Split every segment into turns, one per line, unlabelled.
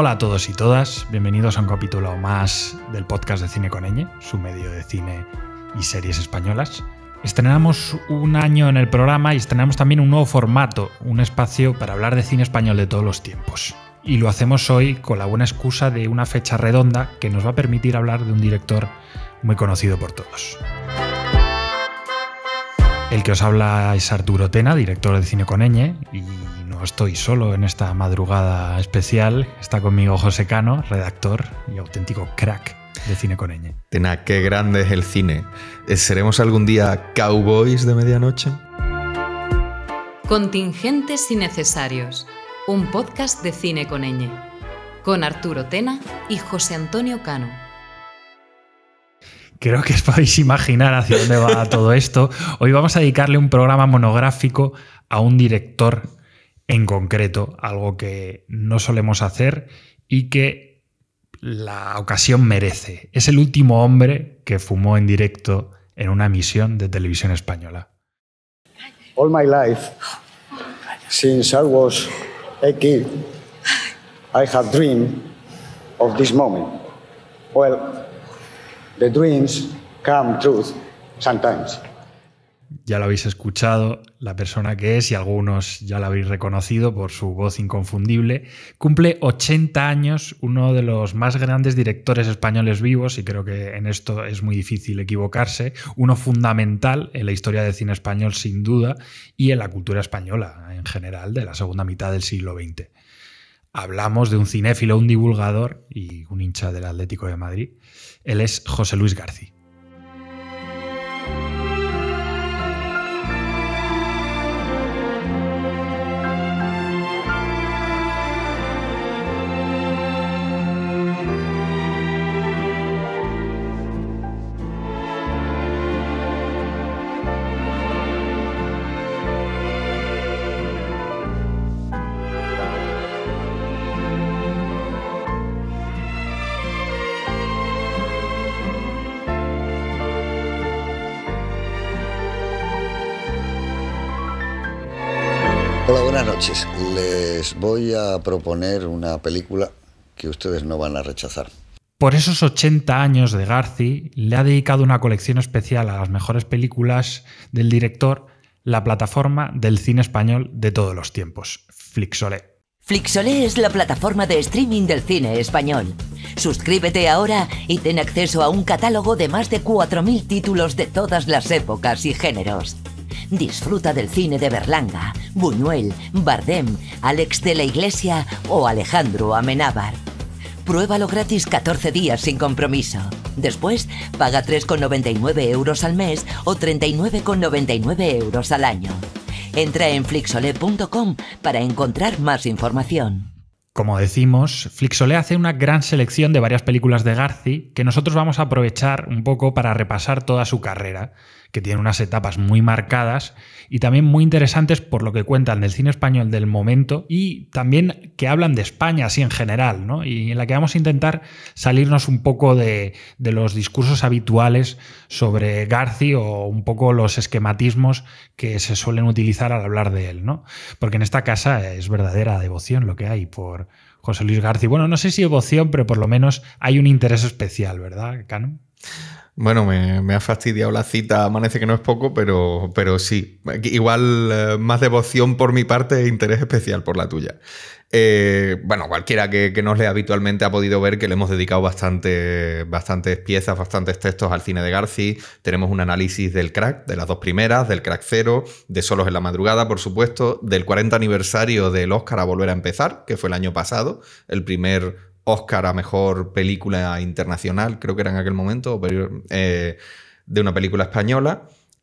Hola a todos y todas, bienvenidos a un capítulo más del podcast de Cine con Eñe, su medio de cine y series españolas. Estrenamos un año en el programa y estrenamos también un nuevo formato, un espacio para hablar de cine español de todos los tiempos. Y lo hacemos hoy con la buena excusa de una fecha redonda que nos va a permitir hablar de un director muy conocido por todos. El que os habla es Arturo Tena, director de Cine con Eñe, y estoy solo en esta madrugada especial. Está conmigo José Cano, redactor y auténtico crack de Cine con
Tena, qué grande es el cine. Eh, ¿Seremos algún día cowboys de medianoche?
Contingentes innecesarios. Un podcast de
Cine con Con Arturo Tena y José Antonio Cano
creo que os podéis imaginar hacia dónde va todo esto. Hoy vamos a dedicarle un programa monográfico a un director en concreto, algo que no solemos hacer y que la ocasión merece. Es el último hombre que fumó en directo en una emisión de televisión española.
All my life, since I was a kid, I have dreamed of this moment. Well, the dreams come true sometimes
ya lo habéis escuchado, la persona que es, y algunos ya la habéis reconocido por su voz inconfundible, cumple 80 años, uno de los más grandes directores españoles vivos, y creo que en esto es muy difícil equivocarse, uno fundamental en la historia del cine español sin duda, y en la cultura española en general de la segunda mitad del siglo XX. Hablamos de un cinéfilo, un divulgador y un hincha del Atlético de Madrid. Él es José Luis García.
Les voy a proponer una película que ustedes no van a rechazar.
Por esos 80 años de Garci, le ha dedicado una colección especial a las mejores películas del director, la plataforma del cine español de todos los tiempos, Flixolé. Flixolé es
la plataforma de streaming del cine español. Suscríbete ahora y ten acceso a un catálogo de más de 4.000 títulos de todas las épocas y géneros. Disfruta del cine de Berlanga, Buñuel, Bardem, Alex de la Iglesia o Alejandro Amenábar. Pruébalo gratis 14 días sin compromiso. Después, paga 3,99 euros al mes o 39,99 euros al año. Entra en flixole.com para encontrar más información.
Como decimos, Flixolé hace una gran selección de varias películas de Garci que nosotros vamos a aprovechar un poco para repasar toda su carrera, que tiene unas etapas muy marcadas y también muy interesantes por lo que cuentan del cine español del momento y también que hablan de España así en general, ¿no? Y en la que vamos a intentar salirnos un poco de, los discursos habituales sobre Garci o un poco los esquematismos que se suelen utilizar al hablar de él, ¿no? Porque en esta casa es verdadera devoción lo que hay por José Luis García. Bueno, no sé si devoción, pero por lo menos hay un interés especial, ¿verdad, Cano?
Bueno, me, ha fastidiado la cita, amanece que no es poco, pero, pero sí. Igual eh, más devoción por mi parte e interés especial por la tuya. Eh, bueno, cualquiera que, nos lea habitualmente ha podido ver que le hemos dedicado bastante, bastantes piezas, bastantes textos al cine de Garci. Tenemos un análisis del crack, de las dos primeras, del crack cero, de Solos en la Madrugada, por supuesto, del 40 aniversario del Oscar a Volver a Empezar, que fue el año pasado, el primer Oscar a Mejor Película Internacional, creo que era en aquel momento, eh, de una película española.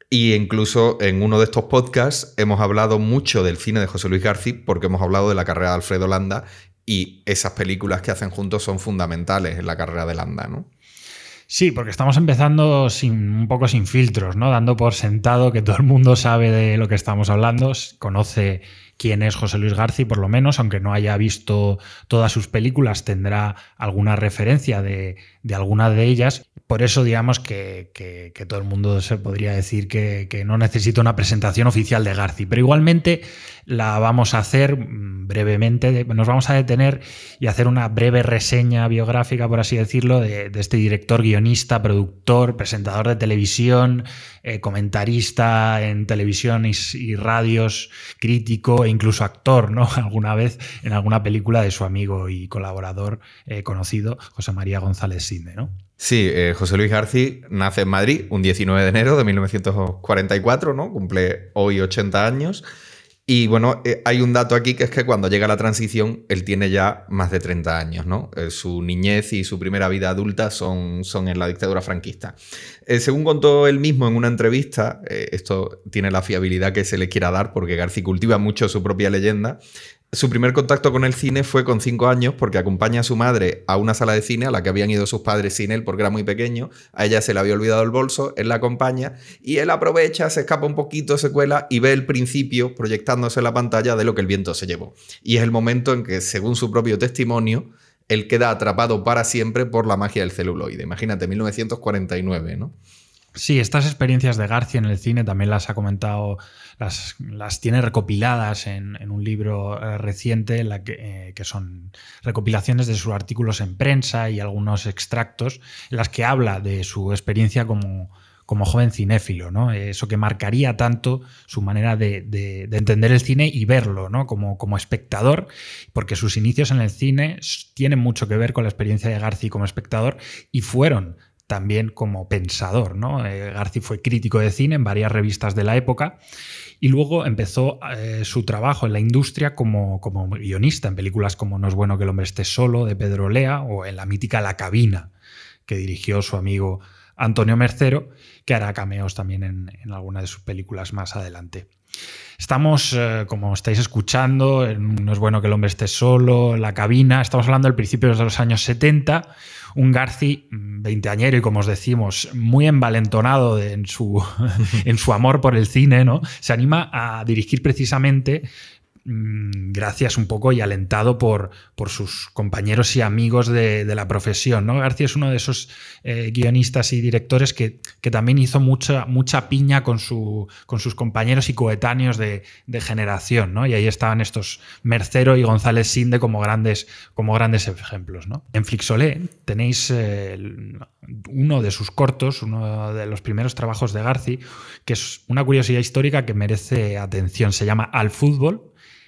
Y incluso en uno de estos podcasts hemos hablado mucho del cine de José Luis García porque hemos hablado de la carrera de Alfredo Landa y esas películas que hacen juntos son fundamentales en la carrera de Landa, ¿no? Sí,
porque estamos empezando sin, un poco sin filtros, ¿no? Dando por sentado que todo el mundo sabe de lo que estamos hablando, conoce quién es José Luis García, por lo menos, aunque no haya visto todas sus películas, tendrá alguna referencia de, de alguna de ellas por eso digamos que, todo el mundo se podría decir que, no necesita una presentación oficial de Garci, pero igualmente la vamos a hacer mm, brevemente, nos vamos a detener y hacer una breve reseña biográfica, por así decirlo, de, este director, guionista, productor, presentador de televisión, eh, comentarista en televisión y, radios, crítico e incluso actor, ¿no? Alguna vez en alguna película de su amigo y colaborador eh, conocido, José María González Sinde, ¿no?
Sí, eh, José Luis García nace en Madrid un 19 de enero de 1944, ¿no? Cumple hoy 80 años. Y bueno, eh, hay un dato aquí que es que cuando llega la transición, él tiene ya más de 30 años, eh, su niñez y su primera vida adulta son, son en la dictadura franquista. según contó él mismo en una entrevista, esto tiene la fiabilidad que se le quiera dar porque García cultiva mucho su propia leyenda, su primer contacto con el cine fue con cinco años porque acompaña a su madre a una sala de cine a la que habían ido sus padres sin él porque era muy pequeño. A ella se le había olvidado el bolso, él la acompaña y él aprovecha, se escapa un poquito, se cuela y ve el principio proyectándose en la pantalla de lo que el viento se llevó. Y es el momento en que, según su propio testimonio, él queda atrapado para siempre por la magia del celuloide. Imagínate, 1949, ¿no?
Sí, estas experiencias de García en el cine también las ha comentado las, tiene recopiladas en, un libro eh, reciente, eh, que, son recopilaciones de sus artículos en prensa y algunos extractos, en las que habla de su experiencia como, joven cinéfilo, Eso que marcaría tanto su manera de, entender el cine y verlo, ¿no? Como, como, espectador, porque sus inicios en el cine tienen mucho que ver con la experiencia de García como espectador y fueron también como pensador. ¿no? Eh, Garci fue crítico de cine en varias revistas de la época y luego empezó eh, su trabajo en la industria como, como, guionista en películas como No es bueno que el hombre esté solo de Pedro Lea o en la mítica La Cabina que dirigió su amigo Antonio Mercero, que hará cameos también en, en alguna de sus películas más adelante. Estamos, eh, como estáis escuchando, no es bueno que el hombre esté solo, en la cabina, estamos hablando del principio de los años 70, un Garci mm, veinteañero y como os decimos, muy envalentonado en, su, en su amor por el cine, ¿no? se anima a dirigir precisamente Mm, gracias un poco y alentado por, sus compañeros y amigos de, la profesión. ¿no? García es uno de esos eh, guionistas y directores que, también hizo mucha, mucha piña con, con sus compañeros y coetáneos de, generación. Y ahí estaban estos Mercero y González Sinde como grandes, como grandes ejemplos. En Flixolé tenéis eh, uno de sus cortos, uno de los primeros trabajos de García, que es una curiosidad histórica que merece atención. Se llama Al Fútbol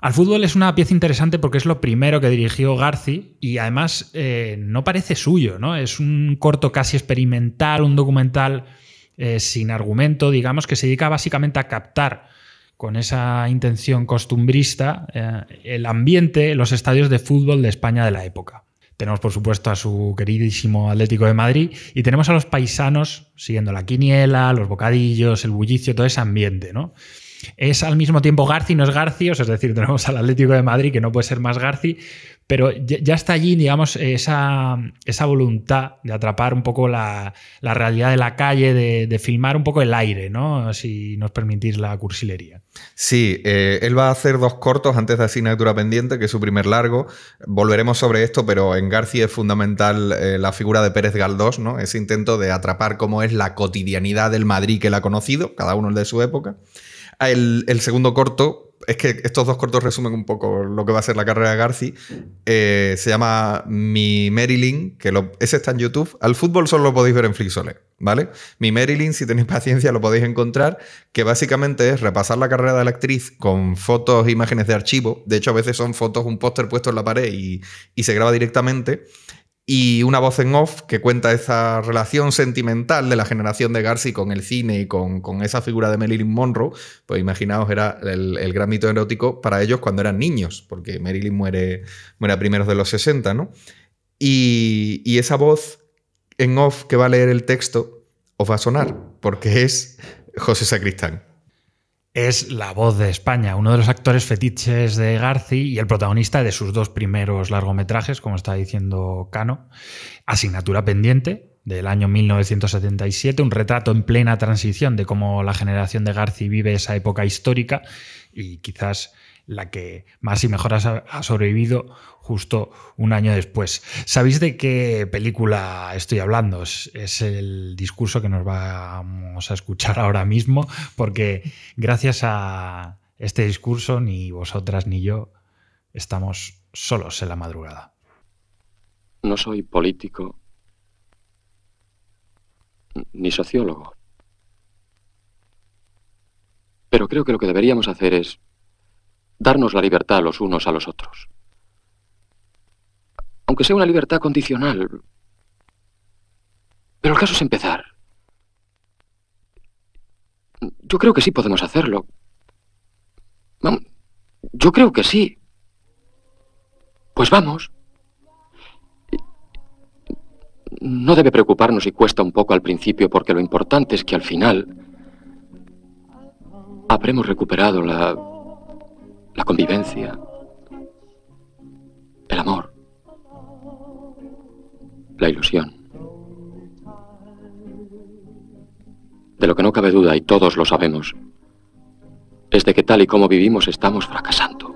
Al fútbol es una pieza interesante porque es lo primero que dirigió Garci y además eh, no parece suyo, ¿no? Es un corto casi experimental, un documental eh, sin argumento, digamos, que se dedica básicamente a captar con esa intención costumbrista eh, el ambiente, los estadios de fútbol de España de la época. Tenemos, por supuesto, a su queridísimo Atlético de Madrid y tenemos a los paisanos siguiendo la quiniela, los bocadillos, el bullicio, todo ese ambiente, ¿no? Es al mismo tiempo Garci, no es Garci, es decir, tenemos al Atlético de Madrid que no puede ser más Garci, pero ya, está allí, digamos, esa, voluntad de atrapar un poco la, realidad de la calle, de, filmar un poco el aire, ¿no? Si nos permitís la cursilería.
Sí, eh, él va a hacer dos cortos antes de Asignatura Pendiente, que es su primer largo. Volveremos sobre esto, pero en Garci es fundamental eh, la figura de Pérez Galdós, ¿no? Ese intento de atrapar cómo es la cotidianidad del Madrid que él ha conocido, cada uno el de su época. Ah, el, segundo corto, es que estos dos cortos resumen un poco lo que va a ser la carrera de Garci. Eh, se llama Mi Marilyn, que lo, ese está en YouTube. Al fútbol solo lo podéis ver en Flixole, ¿vale? Mi Marilyn, si tenéis paciencia, lo podéis encontrar, que básicamente es repasar la carrera de la actriz con fotos e imágenes de archivo. De hecho, a veces son fotos, un póster puesto en la pared y se graba directamente y una voz en off que cuenta esa relación sentimental de la generación de Garci con el cine y con, esa figura de Marilyn Monroe, pues imaginaos, era el, gran mito erótico para ellos cuando eran niños, porque Marilyn muere, muere a primeros de los 60, ¿no? Y, y esa voz en off que va a leer el texto os va a sonar, porque es José Sacristán
es la voz de España, uno de los actores fetiches de Garci y el protagonista de sus dos primeros largometrajes, como está diciendo Cano, Asignatura Pendiente, del año 1977, un retrato en plena transición de cómo la generación de Garci vive esa época histórica y quizás la que más y mejor ha sobrevivido justo un año después. ¿Sabéis de qué película estoy hablando? Es el discurso que nos vamos a escuchar ahora mismo, porque gracias a este discurso ni vosotras ni yo estamos solos en la madrugada.
No soy político ni sociólogo. Pero creo que lo que deberíamos hacer es darnos la libertad los unos a los otros. Aunque sea una libertad condicional. Pero el caso es empezar. Yo creo que sí podemos hacerlo. Yo creo que sí. Pues vamos. No debe preocuparnos si cuesta un poco al principio, porque lo importante es que al final habremos recuperado la la convivencia, el amor, la ilusión. De lo que no cabe duda, y todos lo sabemos, es de que tal y como vivimos estamos fracasando.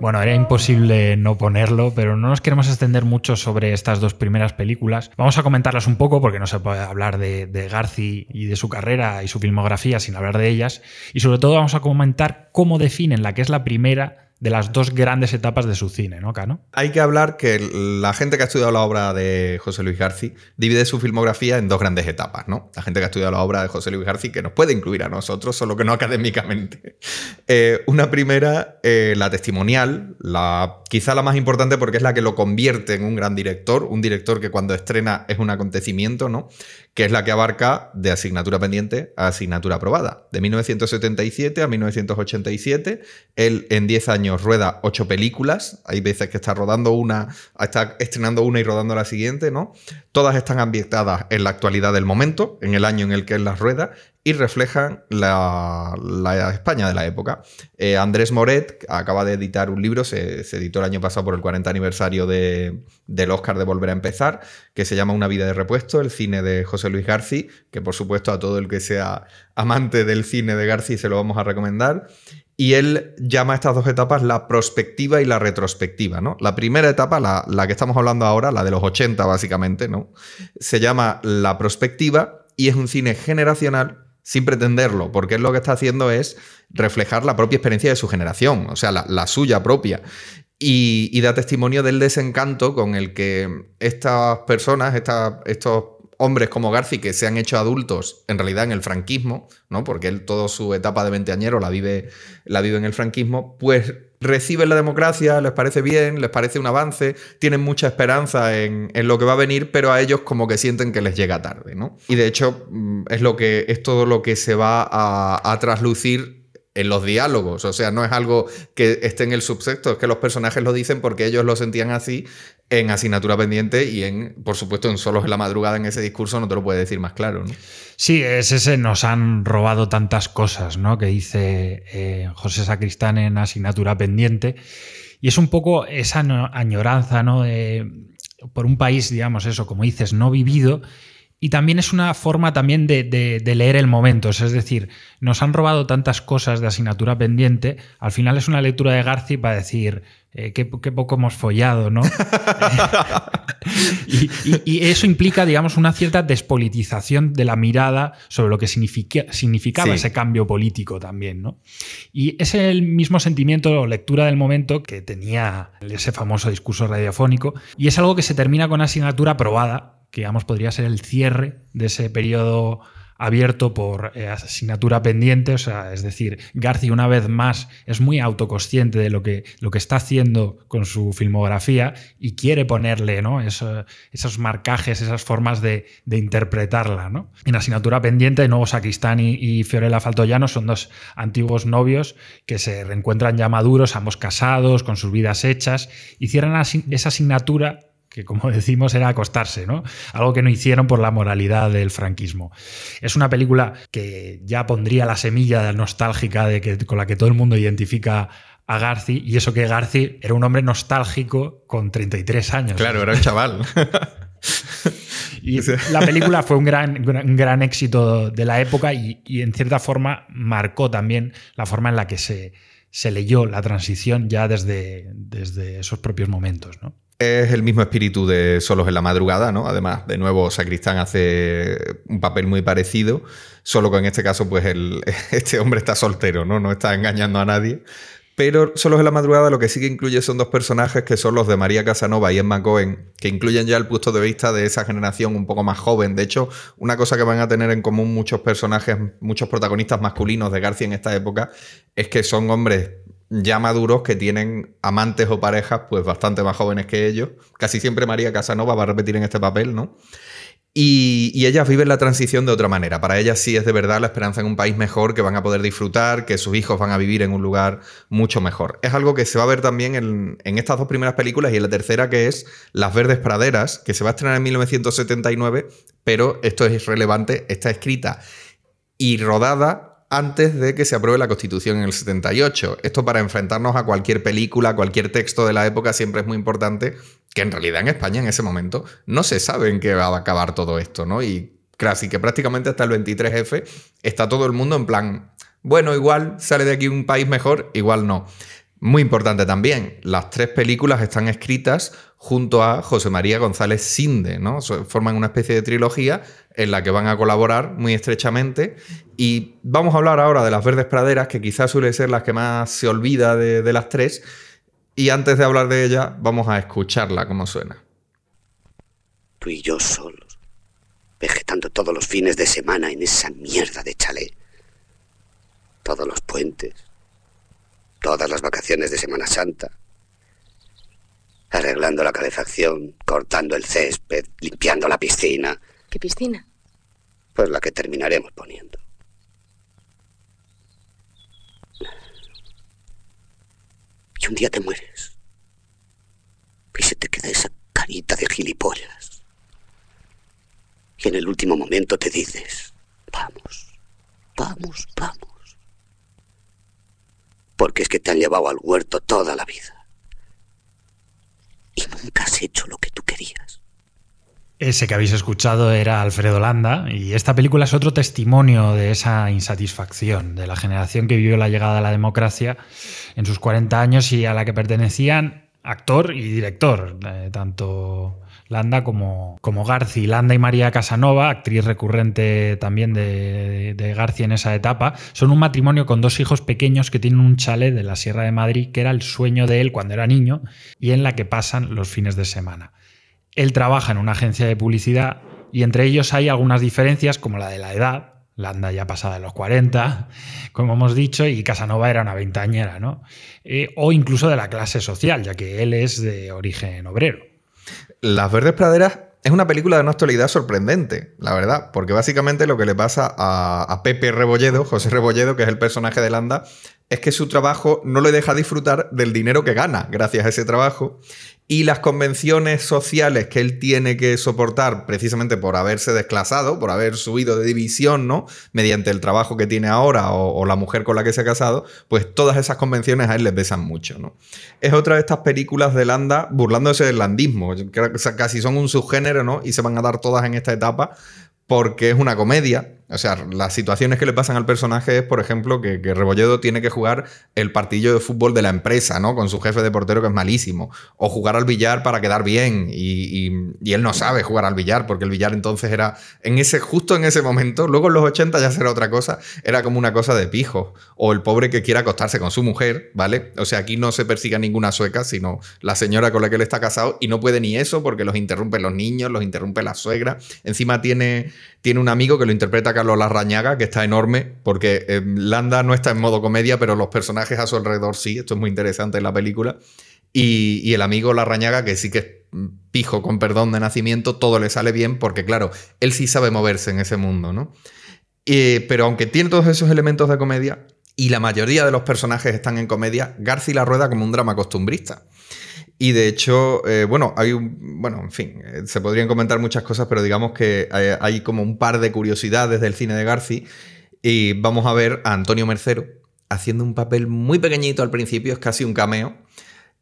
Bueno, era imposible no ponerlo, pero no nos queremos extender mucho sobre estas dos primeras películas. Vamos a comentarlas un poco porque no se puede hablar de, Garci y de su carrera y su filmografía sin hablar de ellas. Y sobre todo vamos a comentar cómo definen la que es la primera de las dos grandes etapas de su cine, ¿no, Cano?
Hay que hablar que la gente que ha estudiado la obra de José Luis García divide su filmografía en dos grandes etapas, ¿no? La gente que ha estudiado la obra de José Luis García, que nos puede incluir a nosotros, solo que no académicamente. Eh, una primera, eh, la testimonial, la, quizá la más importante porque es la que lo convierte en un gran director, un director que cuando estrena es un acontecimiento, ¿no? que es la que abarca de asignatura pendiente a asignatura aprobada. De 1977 a 1987, él en 10 años rueda 8 películas, hay veces que está rodando una, está estrenando una y rodando la siguiente, ¿no? Todas están ambientadas en la actualidad del momento, en el año en el que él las rueda, y reflejan la, España de la época. Eh, Andrés Moret acaba de editar un libro, se, editó el año pasado por el 40 aniversario del Oscar de Volver a Empezar, que se llama Una vida de repuesto, el cine de José Luis García, que por supuesto a todo el que sea amante del cine de García se lo vamos a recomendar. Y él llama estas dos etapas la prospectiva y la retrospectiva, ¿no? La primera etapa, la, que estamos hablando ahora, la de los 80 básicamente, ¿no? Se llama la prospectiva y es un cine generacional sin pretenderlo, porque es lo que está haciendo es reflejar la propia experiencia de su generación, o sea, la, suya propia. Y, da testimonio del desencanto con el que estas personas, estos hombres como Garci, que se han hecho adultos en realidad en el franquismo, ¿no? porque él toda su etapa de veinteañero la vive, la vive en el franquismo, pues reciben la democracia, les parece bien, les parece un avance, tienen mucha esperanza en, en, lo que va a venir, pero a ellos como que sienten que les llega tarde, ¿no? Y de hecho mm, es, lo que, es todo lo que se va a, a traslucir en los diálogos. O sea, no es algo que esté en el subsecto, es que los personajes lo dicen porque ellos lo sentían así en asignatura pendiente y en, por supuesto, en solos en la madrugada en ese discurso no te lo puede decir más claro,
Sí, es ese nos han robado tantas cosas, ¿no? Que dice eh, José Sacristán en asignatura pendiente. Y es un poco esa añoranza, ¿no? por un país, digamos, eso, como dices, no vivido y también es una forma también de, leer el momento, es decir, nos han robado tantas cosas de asignatura pendiente, al final es una lectura de Garci para decir, eh, qué, poco hemos follado, ¿no? y, eso implica, digamos, una cierta despolitización de la mirada sobre lo que significaba ese cambio político también, ¿no? Y es el mismo sentimiento o lectura del momento que tenía ese famoso discurso radiofónico, y es algo que se termina con asignatura aprobada, que podría ser el cierre de ese periodo abierto por eh, asignatura pendiente, o sea, es decir, García una vez más es muy autoconsciente de lo que, lo que está haciendo con su filmografía y quiere ponerle ¿no? esos marcajes, esas formas de, interpretarla. En asignatura pendiente, nuevo y, Fiorella Faltoyano son dos antiguos novios que se reencuentran ya maduros, ambos casados, con sus vidas hechas, y cierran esa asignatura que como decimos era acostarse, ¿no? Algo que no hicieron por la moralidad del franquismo. Es una película que ya pondría la semilla nostálgica de que, con la que todo el mundo identifica a Garci, y eso que Garci era un hombre nostálgico con 33 años. Claro, era un chaval. y la película fue un gran, éxito de la época y, en cierta forma marcó también la forma en la que se, se leyó la transición ya desde, desde esos propios momentos, ¿no?
Es el mismo espíritu de Solos en la Madrugada, ¿no? Además, de nuevo, Sacristán hace un papel muy parecido, solo que en este caso, pues, este hombre está soltero, ¿no? No está engañando a nadie. Pero Solos en la Madrugada lo que sí que incluye son dos personajes que son los de María Casanova y Emma Cohen, que incluyen ya el punto de vista de esa generación un poco más joven. De hecho, una cosa que van a tener en común muchos personajes, muchos protagonistas masculinos de García en esta época, es que son hombres ya maduros que tienen amantes o parejas pues bastante más jóvenes que ellos. Casi siempre María Casanova va a repetir en este papel, ¿no? Y, ellas viven la transición de otra manera. Para ellas sí es de verdad la esperanza en un país mejor, que van a poder disfrutar, que sus hijos van a vivir en un lugar mucho mejor. Es algo que se va a ver también en, estas dos primeras películas y en la tercera que es Las Verdes Praderas, que se va a estrenar en 1979, pero esto es irrelevante, está escrita y rodada antes de que se apruebe la Constitución en el 78. Esto para enfrentarnos a cualquier película, cualquier texto de la época siempre es muy importante, que en realidad en España en ese momento no se sabe en qué va a acabar todo esto, ¿no? Y casi que prácticamente hasta el 23F está todo el mundo en plan, bueno, igual sale de aquí un país mejor, igual no. Muy importante también, las tres películas están escritas junto a José María González Sinde, ¿no? Forman una especie de trilogía en la que van a colaborar muy estrechamente. Y vamos a hablar ahora de Las Verdes Praderas, que quizás suele ser las que más se olvida de, de las tres. Y antes de hablar de ella, vamos a escucharla como suena.
Tú y yo solos, vegetando todos los fines de semana en esa mierda de chalet. Todos los puentes, todas las vacaciones de Semana Santa, arreglando la calefacción, cortando el césped, limpiando la piscina. ¿Qué piscina? Pues la que terminaremos poniendo. Y un día te mueres. Y se te queda esa carita de gilipollas. Y en el último momento te dices, vamos, vamos, vamos porque es que te han llevado al huerto toda la vida. Y nunca has hecho lo que tú querías.
Ese que habéis escuchado era Alfredo Landa y esta película es otro testimonio de esa insatisfacción de la generación que vivió la llegada a la democracia en sus 40 años y a la que pertenecían actor y director, eh, tanto Landa como, como Garci. Landa y María Casanova, actriz recurrente también de, García en esa etapa, son un matrimonio con dos hijos pequeños que tienen un chalet de la Sierra de Madrid que era el sueño de él cuando era niño y en la que pasan los fines de semana. Él trabaja en una agencia de publicidad y entre ellos hay algunas diferencias como la de la edad, Landa ya pasada de los 40, como hemos dicho, y Casanova era una veintañera, ¿no? Eh, o incluso de la clase social, ya que él es de origen
obrero. Las Verdes Praderas es una película de una actualidad sorprendente, la verdad, porque básicamente lo que le pasa a, Pepe Rebolledo, José Rebolledo, que es el personaje de Landa, es que su trabajo no le deja disfrutar del dinero que gana gracias a ese trabajo y las convenciones sociales que él tiene que soportar precisamente por haberse desclasado, por haber subido de división, ¿no? Mediante el trabajo que tiene ahora o, la mujer con la que se ha casado, pues todas esas convenciones a él le pesan mucho, ¿no? Es otra de estas películas de Landa burlándose del landismo, que casi son un subgénero, ¿no? Y se van a dar todas en esta etapa porque es una comedia o sea, las situaciones que le pasan al personaje es, por ejemplo, que, Rebolledo tiene que jugar el partido de fútbol de la empresa, ¿no? Con su jefe de portero que es malísimo. O jugar al billar para quedar bien. Y, él no sabe jugar al billar, porque el billar entonces era en ese, justo en ese momento, luego en los 80 ya será otra cosa, era como una cosa de pijo. O el pobre que quiere acostarse con su mujer, ¿vale? O sea, aquí no se persiga ninguna sueca, sino la señora con la que él está casado, y no puede ni eso porque los interrumpen los niños, los interrumpe la suegra. Encima tiene, tiene un amigo que lo interpreta Carlos Larrañaga, que está enorme, porque eh, Landa no está en modo comedia, pero los personajes a su alrededor sí, esto es muy interesante en la película. Y, el amigo Larrañaga, que sí que es mm, pijo con perdón de nacimiento, todo le sale bien, porque claro, él sí sabe moverse en ese mundo, ¿no? Eh, pero aunque tiene todos esos elementos de comedia, y la mayoría de los personajes están en comedia, Garci la rueda como un drama costumbrista. Y de hecho, eh, bueno, hay un, bueno, en fin, eh, se podrían comentar muchas cosas, pero digamos que eh, hay, como un par de curiosidades del cine de Garci. Y vamos a ver a Antonio Mercero haciendo un papel muy pequeñito al principio, es casi un cameo,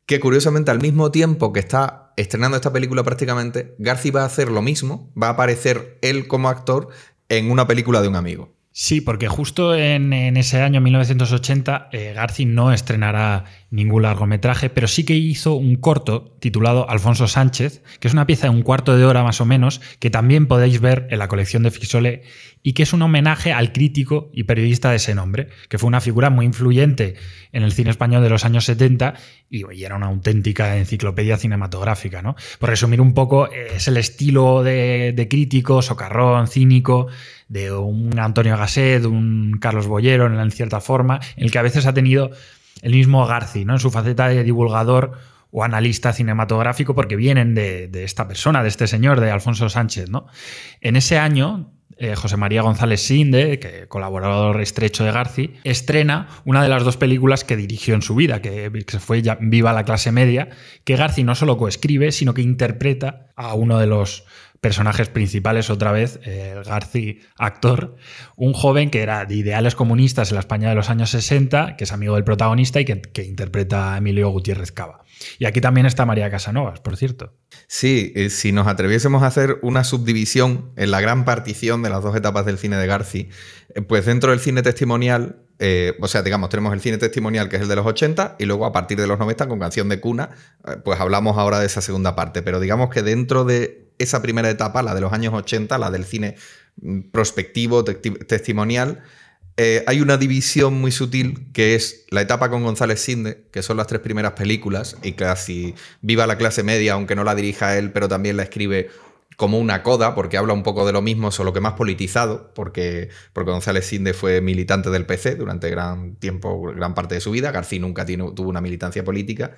que curiosamente al mismo tiempo que está estrenando esta película prácticamente, Garci va a hacer lo mismo, va a aparecer él como actor en una película de un amigo. Sí, porque
justo en, ese año 1980 Garci no estrenará ningún largometraje, pero sí que hizo un corto titulado Alfonso Sánchez, que es una pieza de un cuarto de hora más o menos, que también podéis ver en la colección de Fixole y que es un homenaje al crítico y periodista de ese nombre, que fue una figura muy influyente en el cine español de los años 70 y, era una auténtica enciclopedia cinematográfica. ¿no? Por resumir un poco, es el estilo de, crítico, socarrón, cínico, de un Antonio Gasset, un Carlos Bollero en cierta forma, en el que a veces ha tenido el mismo Garci, ¿no? En su faceta de divulgador o analista cinematográfico, porque vienen de, esta persona, de este señor, de Alfonso Sánchez, ¿no? En ese año, eh, José María González Sinde, que colaborador estrecho de Garci, estrena una de las dos películas que dirigió en su vida, que, fue ya Viva la clase media, que Garci no solo coescribe, sino que interpreta a uno de los personajes principales otra vez, el eh, Garci actor, un joven que era de ideales comunistas en la España de los años 60, que es amigo del protagonista y que, interpreta a Emilio Gutiérrez Cava. Y aquí también está María Casanovas, por cierto.
Sí, eh, si nos atreviésemos a hacer una subdivisión en la gran partición de las dos etapas del cine de Garci, eh, pues dentro del cine testimonial eh, o sea, digamos, tenemos el cine testimonial, que es el de los 80, y luego a partir de los 90, con Canción de Cuna, eh, pues hablamos ahora de esa segunda parte. Pero digamos que dentro de esa primera etapa, la de los años 80, la del cine mm, prospectivo, testimonial, eh, hay una división muy sutil que es la etapa con González Sinde, que son las tres primeras películas, y casi viva la clase media, aunque no la dirija él, pero también la escribe como una coda, porque habla un poco de lo mismo, solo que más politizado, porque, González Sinde fue militante del PC durante gran tiempo, gran parte de su vida. García nunca tuvo una militancia política.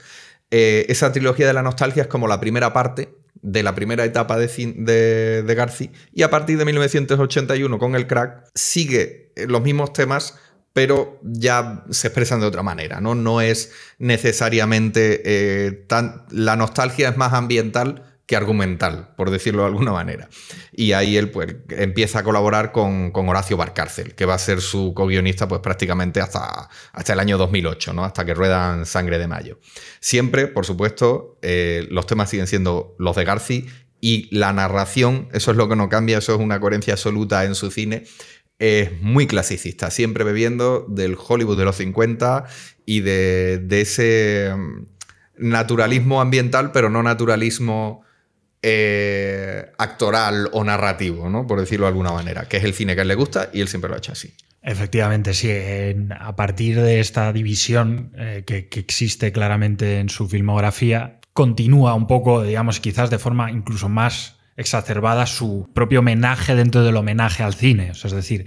Eh, esa trilogía de la nostalgia es como la primera parte de la primera etapa de, García, y a partir de 1981, con el crack, sigue eh, los mismos temas pero ya se expresan de otra manera, ¿no? No es necesariamente eh, tan... La nostalgia es más ambiental que argumental, por decirlo de alguna manera. Y ahí él pues, empieza a colaborar con, con Horacio Barcárcel, que va a ser su co-guionista pues, prácticamente hasta, hasta el año 2008, ¿no? hasta que ruedan Sangre de Mayo. Siempre, por supuesto, eh, los temas siguen siendo los de Garci y la narración, eso es lo que no cambia, eso es una coherencia absoluta en su cine, es muy clasicista, siempre bebiendo del Hollywood de los 50 y de, de ese mm, naturalismo ambiental, pero no naturalismo eh, actoral o narrativo, ¿no? Por decirlo de alguna manera, que es el cine que a él le gusta y él siempre lo ha hecho así.
Efectivamente, sí. a partir de esta división eh, que, que existe claramente en su filmografía, continúa un poco, digamos, quizás de forma incluso más exacerbada su propio homenaje dentro del homenaje al cine. es decir,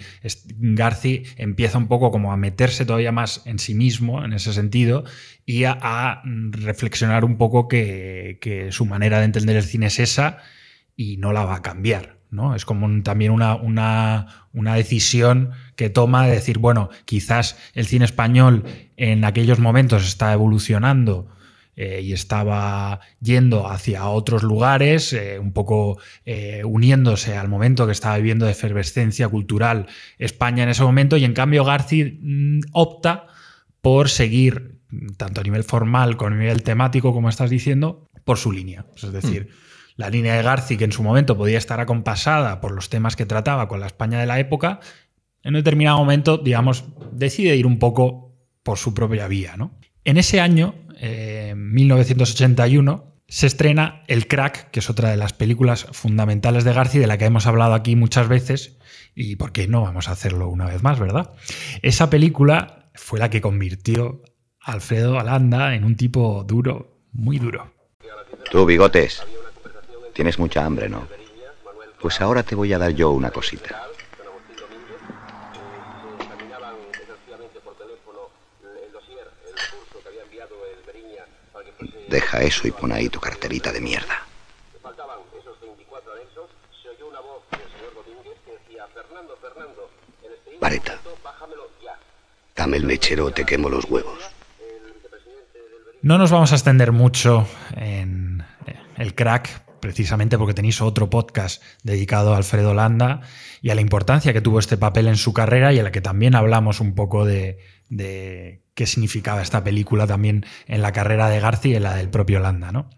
Garci empieza un poco como a meterse todavía más en sí mismo, en ese sentido, y a, reflexionar un poco que, su manera de entender el cine es esa y no la va a cambiar. ¿no? Es como también una, una, una decisión que toma de decir, bueno, quizás el cine español en aquellos momentos está evolucionando eh, y estaba yendo hacia otros lugares, eh, un poco eh, uniéndose al momento que estaba viviendo de efervescencia cultural España en ese momento, y en cambio Garci mm, opta por seguir, mm, tanto a nivel formal como a nivel temático, como estás diciendo, por su línea. Es decir, mm. la línea de Garci, que en su momento podía estar acompasada por los temas que trataba con la España de la época, en un determinado momento, digamos, decide ir un poco por su propia vía. ¿no? En ese año eh, en 1981, se estrena El Crack, que es otra de las películas fundamentales de García, de la que hemos hablado aquí muchas veces, y por qué no vamos a hacerlo una vez más, ¿verdad? Esa película fue la que convirtió a Alfredo Alanda en un tipo duro, muy duro.
Tú, bigotes, tienes mucha hambre, ¿no? Pues ahora te voy a dar yo una cosita. Deja eso y pon ahí tu carterita de mierda.
Vareta. Dame el mechero te quemo los huevos. No nos vamos a extender mucho en eh, el crack, precisamente porque tenéis otro podcast dedicado a Alfredo Landa y a la importancia que tuvo este papel en su carrera y a la que también hablamos un poco de qué significaba esta película también en la carrera de García y en la del propio Landa. ¿no?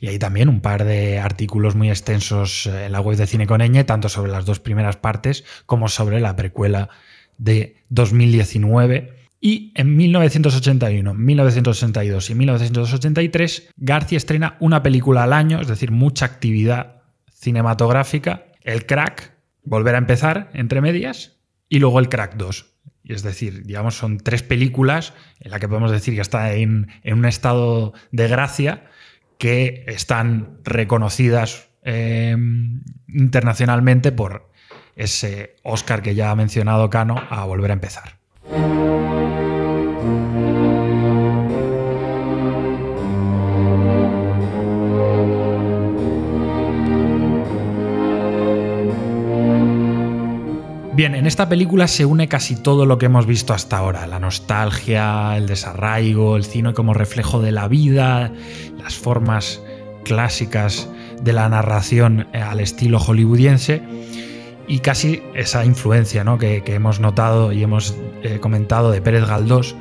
Y hay también un par de artículos muy extensos eh, en la web de Cine con tanto sobre las dos primeras partes como sobre la precuela de 2019. Y en 1981, 1982 y 1983, García estrena una película al año, es decir, mucha actividad cinematográfica, El Crack, Volver a empezar, entre medias, y luego El Crack 2. Es decir, digamos, son tres películas en las que podemos decir que está en, un estado de gracia, que están reconocidas em, internacionalmente por ese Oscar que ya ha mencionado Cano a volver a empezar. Bien, en esta película se une casi todo lo que hemos visto hasta ahora, la nostalgia, el desarraigo, el cine como reflejo de la vida, las formas clásicas de la narración eh, al estilo hollywoodiense y casi esa influencia ¿no? que, hemos notado y hemos eh, comentado de Pérez Galdós,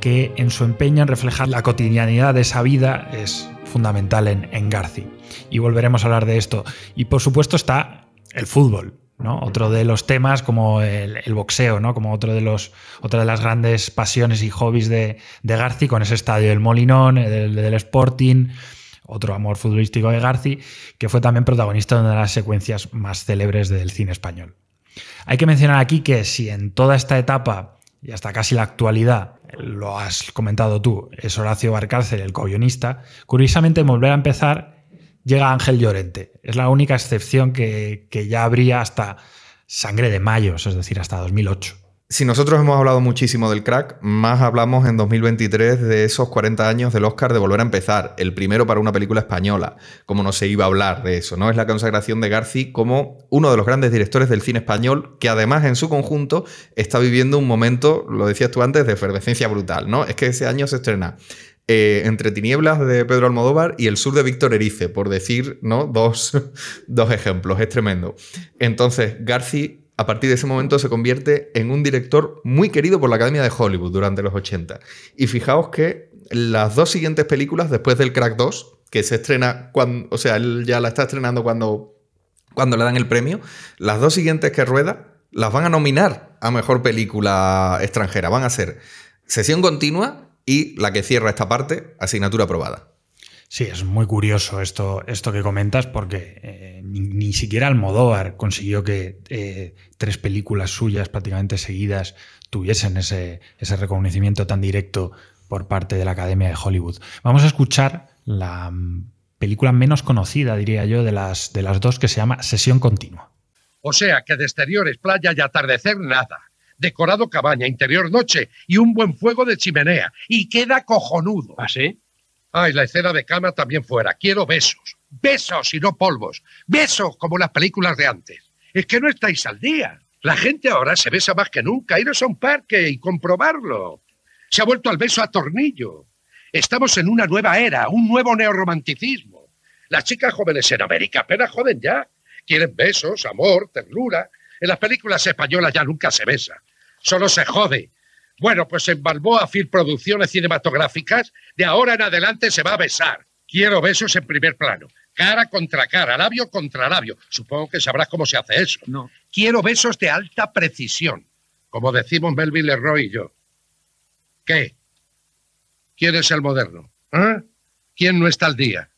que en su empeño en reflejar la cotidianidad de esa vida es fundamental en, en Garci. Y volveremos a hablar de esto. Y por supuesto está el fútbol, otro de los temas como el, boxeo, ¿no? Como otro de los, otra de las grandes pasiones y hobbies de, Garci con ese estadio del Molinón, eh, del, del, Sporting, otro amor futbolístico de Garci, que fue también protagonista de una de las secuencias más célebres del cine español. Hay que mencionar aquí que si en toda esta etapa y hasta casi la actualidad, lo has comentado tú, es Horacio Barcárcel, el co-guionista, curiosamente Volver a Empezar llega Ángel Llorente. Es la única excepción que, ya habría hasta sangre de mayo, es decir, hasta 2008.
Si nosotros hemos hablado muchísimo del crack, más hablamos en 2023 de esos 40 años del Oscar de Volver a Empezar, el primero para una película española, como no se iba a hablar de eso, ¿no? Es la consagración de Garci como uno de los grandes directores del cine español, que además en su conjunto está viviendo un momento, lo decías tú antes, de efervescencia brutal, ¿no? Es que ese año se estrena eh, Entre Tinieblas de Pedro Almodóvar y El Sur de Víctor Erice, por decir ¿no? dos, ejemplos. Es tremendo. Entonces, Garci a partir de ese momento se convierte en un director muy querido por la Academia de Hollywood durante los 80. Y fijaos que las dos siguientes películas, después del Crack 2, que se estrena cuando, o sea, él ya la está estrenando cuando, cuando le dan el premio, las dos siguientes que rueda las van a nominar a Mejor Película Extranjera. Van a ser Sesión Continua y la que cierra esta parte, asignatura aprobada. Sí,
es muy curioso esto, esto que comentas porque eh, ni, siquiera Almodóvar consiguió que eh, tres películas suyas prácticamente seguidas tuviesen ese, reconocimiento tan directo por parte de la Academia de Hollywood. Vamos a escuchar la mm, película menos conocida, diría yo, de las, de las dos que se llama Sesión Continua.
O sea que de exteriores, playa y atardecer, nada decorado cabaña, interior noche y un buen fuego de chimenea. Y queda cojonudo. ¿Ah, sí? Ay, la escena de cama también fuera. Quiero besos. Besos y no polvos. Besos como las películas de antes. Es que no estáis al día. La gente ahora se besa más que nunca. Iros a un parque y comprobarlo. Se ha vuelto al beso a tornillo. Estamos en una nueva era, un nuevo neorromanticismo. Las chicas jóvenes en América apenas joden ya. Quieren besos, amor, ternura. En las películas españolas ya nunca se besa solo se jode. Bueno, pues en Balboa Film Producciones Cinematográficas, de ahora en adelante se va a besar. Quiero besos en primer plano. Cara contra cara, labio contra labio. Supongo que sabrás cómo se hace eso. No. Quiero besos de alta precisión, como decimos Melville Leroy y yo. ¿Qué? ¿Quién es el moderno? ¿Eh? ¿Quién no está al día?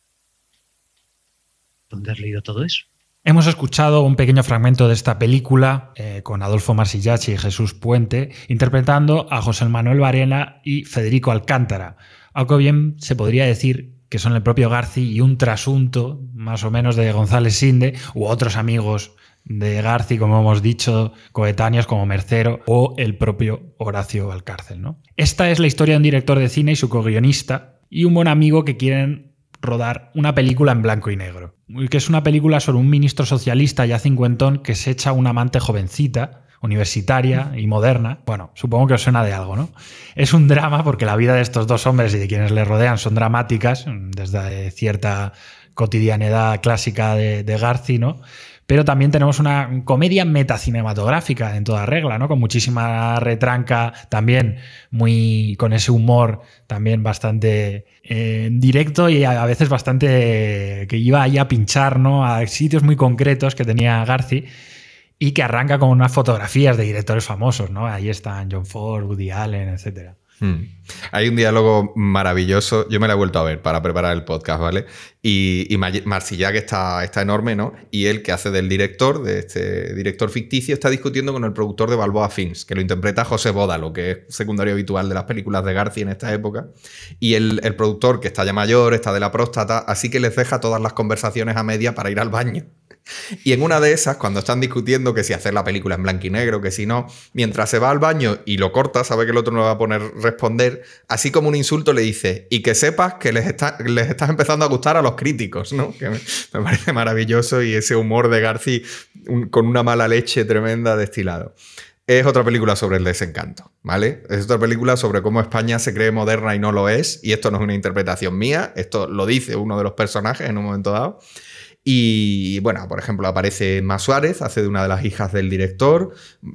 ¿Dónde has leído todo eso? Hemos escuchado un pequeño fragmento de esta película eh, con Adolfo Marsillachi y Jesús Puente interpretando a José Manuel Varena y Federico Alcántara, algo bien se podría decir que son el propio Garci y un trasunto más o menos de González Sinde u otros amigos de Garci, como hemos dicho, coetáneos como Mercero o el propio Horacio Alcárcel. ¿no? Esta es la historia de un director de cine y su co-guionista y un buen amigo que quieren rodar una película en blanco y negro, que es una película sobre un ministro socialista ya cincuentón que se echa un amante jovencita, universitaria y moderna. Bueno, supongo que os suena de algo, ¿no? Es un drama porque la vida de estos dos hombres y de quienes les rodean son dramáticas, desde cierta cotidianidad clásica de, de Garci, ¿no? pero también tenemos una comedia metacinematográfica en toda regla, ¿no? Con muchísima retranca también, muy con ese humor también bastante eh, directo y a, veces bastante eh, que iba ahí a pinchar, ¿no? A sitios muy concretos que tenía Garci y que arranca con unas fotografías de directores famosos, ¿no? Ahí están John Ford, Woody Allen, etcétera.
Mm. Hay un diálogo maravilloso. Yo me lo he vuelto a ver para preparar el podcast, ¿vale? Y, y que está, está enorme, ¿no? Y él, que hace del director, de este director ficticio, está discutiendo con el productor de Balboa Fins que lo interpreta José Boda, lo que es secundario habitual de las películas de García en esta época. Y el productor, que está ya mayor, está de la próstata, así que les deja todas las conversaciones a media para ir al baño. Y en una de esas, cuando están discutiendo que si hacer la película en blanco y negro, que si no, mientras se va al baño y lo corta, sabe que el otro no va a poner responder, así como un insulto le dice, y que sepas que les, estás empezando a gustar a los críticos, ¿no? Que me, parece maravilloso y ese humor de García con una mala leche tremenda destilado. Es otra película sobre el desencanto, ¿vale? Es otra película sobre cómo España se cree moderna y no lo es, y esto no es una interpretación mía, esto lo dice uno de los personajes en un momento dado. Y bueno, por ejemplo, aparece Más Suárez, hace de una de las hijas del director.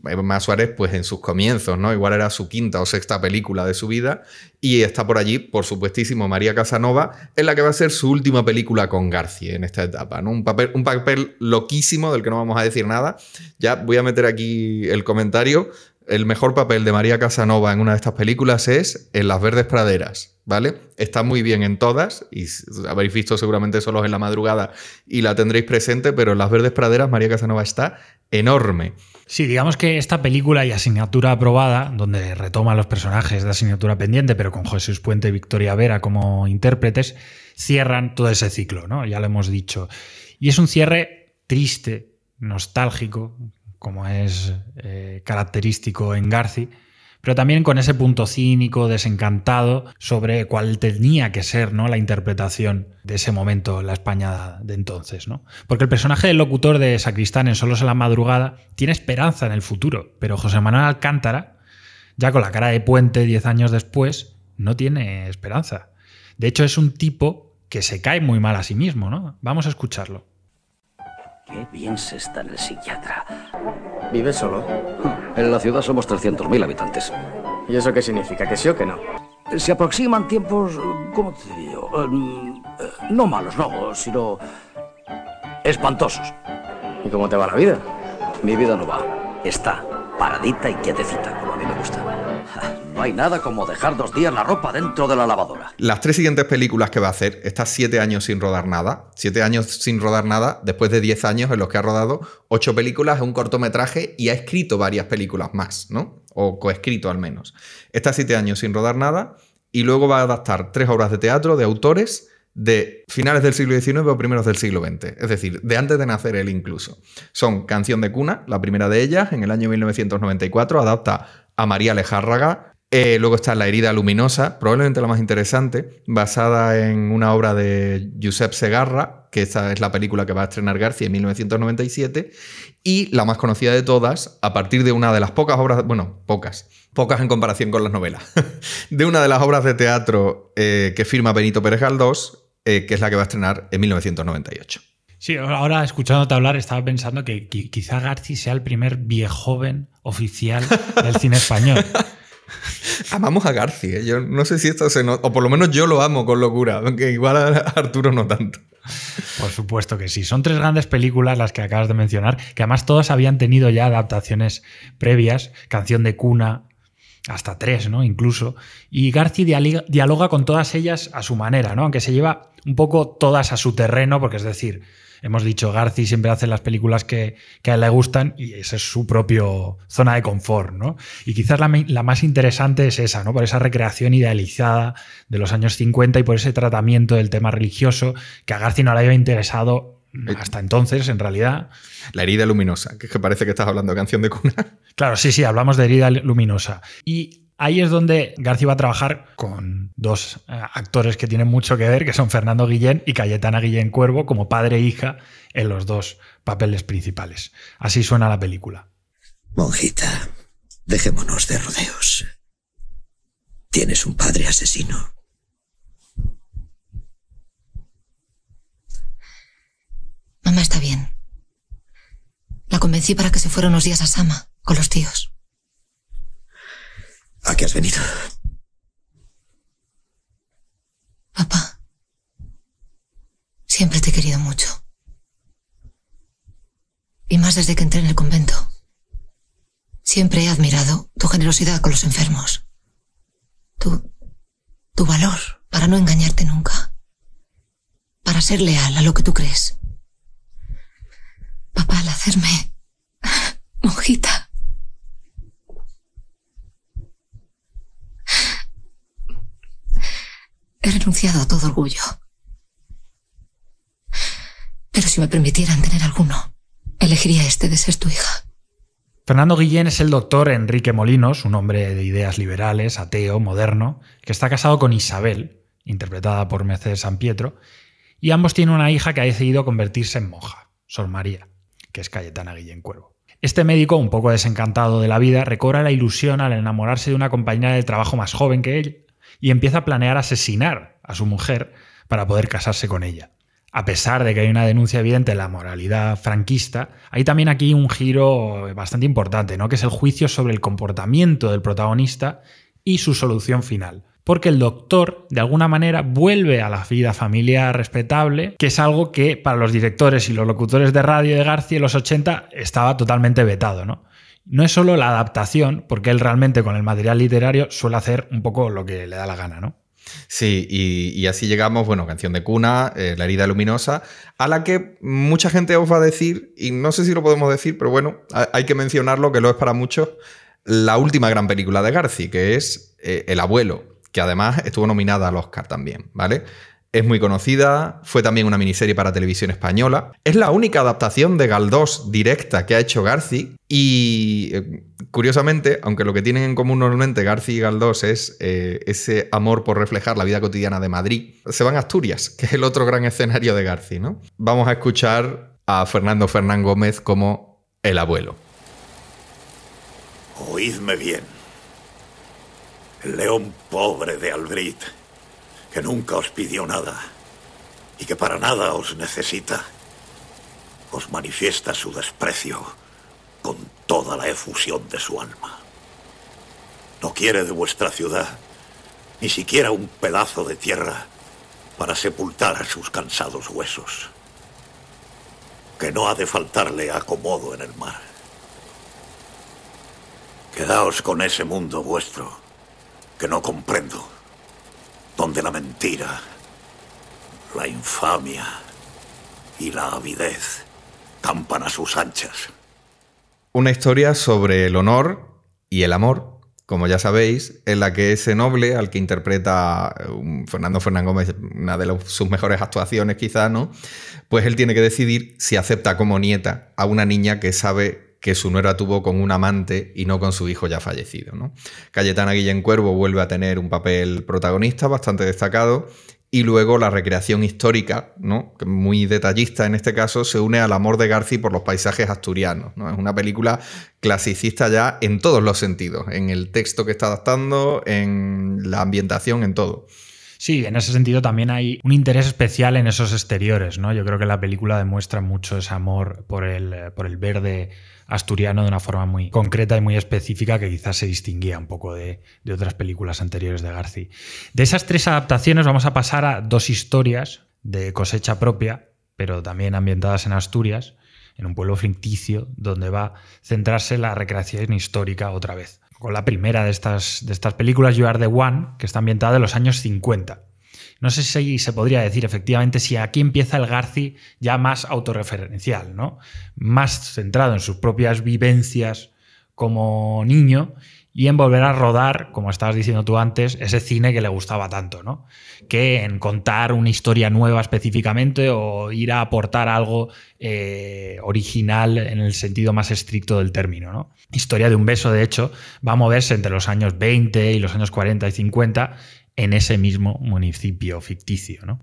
Eh, Más Suárez, pues en sus comienzos, ¿no? Igual era su quinta o sexta película de su vida. Y está por allí, por supuestísimo, María Casanova, en la que va a ser su última película con García en esta etapa, ¿no? Un papel, un papel loquísimo del que no vamos a decir nada. Ya voy a meter aquí el comentario el mejor papel de María Casanova en una de estas películas es en Las Verdes Praderas, ¿vale? Está muy bien en todas y habréis visto seguramente solo en la madrugada y la tendréis presente, pero en Las Verdes Praderas María Casanova está enorme.
Sí, digamos que esta película y asignatura aprobada, donde retoma los personajes de asignatura pendiente, pero con Jesús Puente y Victoria Vera como intérpretes, cierran todo ese ciclo, ¿no? Ya lo hemos dicho. Y es un cierre triste, nostálgico, como es eh, característico en Garci, pero también con ese punto cínico, desencantado, sobre cuál tenía que ser ¿no? la interpretación de ese momento, la España de entonces. ¿no? Porque el personaje del locutor de Sacristán en Solos en la Madrugada tiene esperanza en el futuro, pero José Manuel Alcántara, ya con la cara de puente diez años después, no tiene esperanza. De hecho, es un tipo que se cae muy mal a sí mismo. ¿no? Vamos a escucharlo.
Qué bien se está en el psiquiatra. ¿Vive solo? En la ciudad somos 300.000 habitantes. ¿Y eso qué significa? ¿Que sí o que no? Se aproximan tiempos, ¿cómo te digo? Em, eh, no malos, no, sino espantosos. ¿Y cómo te va la vida? Mi vida no va. Está paradita y quietecita, como a mí me gusta. No hay nada como dejar dos días la ropa dentro de la lavadora.
Las tres siguientes películas que va a hacer, está siete años sin rodar nada. Siete años sin rodar nada, después de diez años en los que ha rodado ocho películas, un cortometraje y ha escrito varias películas más, ¿no? O coescrito al menos. Está siete años sin rodar nada y luego va a adaptar tres obras de teatro de autores de finales del siglo XIX o primeros del siglo XX, es decir, de antes de nacer él incluso. Son Canción de Cuna, la primera de ellas, en el año 1994, adapta a María Lejárraga, eh, luego está La herida luminosa, probablemente la más interesante, basada en una obra de Josep Segarra, que esta es la película que va a estrenar García en 1997, y la más conocida de todas, a partir de una de las pocas obras, bueno, pocas, pocas en comparación con las novelas, de una de las obras de teatro eh, que firma Benito Pérez Galdós, eh, que es la que va a estrenar en 1998.
Sí, ahora escuchándote hablar estaba pensando que quizá García sea el primer viejoven oficial del cine español.
Amamos a Garci, ¿eh? yo no sé si esto se O por lo menos yo lo amo con locura, aunque igual a Arturo no tanto.
Por supuesto que sí. Son tres grandes películas las que acabas de mencionar, que además todas habían tenido ya adaptaciones previas, Canción de Cuna, hasta tres, ¿no? Incluso. Y Garci dialoga con todas ellas a su manera, ¿no? Aunque se lleva un poco todas a su terreno, porque es decir, hemos dicho, Garci siempre hace las películas que, a él le gustan y esa es su propio zona de confort, ¿no? Y quizás la, más interesante es esa, ¿no? Por esa recreación idealizada de los años 50 y por ese tratamiento del tema religioso que a Garci no le había interesado eh, hasta entonces, en realidad.
La herida luminosa, que, parece
que estás hablando de canción de cuna. Claro, sí, sí, hablamos de herida luminosa. Y Ahí es donde García va a trabajar con dos eh, actores que tienen mucho que ver, que son Fernando Guillén y Cayetana Guillén Cuervo, como padre e hija en los dos papeles principales. Así suena la película. Monjita, dejémonos de rodeos. Tienes un padre asesino. Mamá está bien. La convencí para que se fuera unos días a Sama con los tíos.
¿A qué has venido? Papá,
siempre te he querido mucho. Y más desde que entré en el convento. Siempre he admirado tu generosidad con los enfermos. Tu, tu valor para no engañarte nunca.
Para ser leal a lo que tú crees. Papá, al hacerme
monjita, renunciado a todo orgullo. Pero si me permitieran tener alguno, elegiría este de ser tu hija. Fernando Guillén es el doctor Enrique Molinos, un hombre de ideas liberales, ateo, moderno, que está casado con Isabel, interpretada por Mercedes San Pietro, y ambos tienen una hija que ha decidido convertirse en monja, Sor María, que es Cayetana Guillén Cuervo. Este médico, un poco desencantado de la vida, recobra la ilusión al enamorarse de una compañera de trabajo más joven que él y empieza a planear asesinar a su mujer para poder casarse con ella. A pesar de que hay una denuncia evidente de la moralidad franquista, hay también aquí un giro bastante importante, ¿no? que es el juicio sobre el comportamiento del protagonista y su solución final. Porque el doctor, de alguna manera, vuelve a la vida familiar respetable, que es algo que para los directores y los locutores de radio de García en los 80 estaba totalmente vetado. ¿no? No es solo la adaptación, porque él realmente con el material literario suele hacer un poco lo que le da la gana, ¿no?
Sí, y, así llegamos, bueno, Canción de Cuna, eh, La herida luminosa, a la que mucha gente os va a decir, y no sé si lo podemos decir, pero bueno, hay que mencionarlo, que lo es para muchos, la última gran película de Garci, que es eh, El abuelo, que además estuvo nominada al Oscar también, ¿vale? Es muy conocida, fue también una miniserie para televisión española. Es la única adaptación de Galdós directa que ha hecho Garci y eh, curiosamente, aunque lo que tienen en común normalmente Garci y Galdós es eh, ese amor por reflejar la vida cotidiana de Madrid, se van a Asturias, que es el otro gran escenario de Garci, ¿no? Vamos a escuchar a Fernando Fernán Gómez como el abuelo.
Oídme bien. león pobre de Albrit que nunca os pidió nada y que para nada os necesita, os manifiesta su desprecio con toda la efusión de su alma. No quiere de vuestra ciudad ni siquiera un pedazo de tierra para sepultar a sus cansados huesos, que no ha de faltarle acomodo en el mar. Quedaos con ese mundo vuestro, que no comprendo donde la mentira, la infamia
y la avidez campan a sus anchas. Una historia sobre el honor y el amor, como ya sabéis, en la que ese noble, al que interpreta eh, Fernando Fernán Gómez, una de sus mejores actuaciones quizá, ¿no? Pues él tiene que decidir si acepta como nieta a una niña que sabe que su nuera tuvo con un amante y no con su hijo ya fallecido. Cayetana Guillén Cuervo vuelve a tener un papel protagonista bastante destacado y luego la recreación histórica, muy detallista en este caso, se une al amor de Garci por los paisajes asturianos. Es una película clasicista ya en todos los sentidos, en el texto que está adaptando, en la ambientación, en todo.
Sí, en ese sentido también hay un interés especial en esos exteriores, ¿no? Yo creo que la película demuestra mucho ese amor eh, por el, verde asturiano de una forma muy concreta y muy específica que quizás se distinguía un poco de, de otras películas anteriores de García. De esas tres adaptaciones vamos a pasar a dos historias de cosecha propia, pero también ambientadas en Asturias, en un pueblo ficticio donde va a centrarse la recreación histórica otra vez con la primera de estas, de estas películas, You Are the One, que está ambientada en los años 50. No sé si se podría decir efectivamente si aquí empieza el Garci ya más autorreferencial, ¿no? más centrado en sus propias vivencias como niño y en volver a rodar, como estabas diciendo tú antes, ese cine que le gustaba tanto, ¿no? Que en contar una historia nueva específicamente o ir a aportar algo eh, original en el sentido más estricto del término, ¿no? Historia de un beso, de hecho, va a moverse entre los años 20 y los años 40 y 50 en ese mismo municipio ficticio, ¿no?